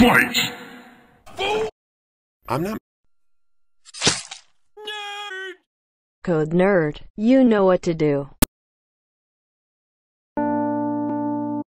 Fight! I'm not... Nerd! Code nerd, you know what to do.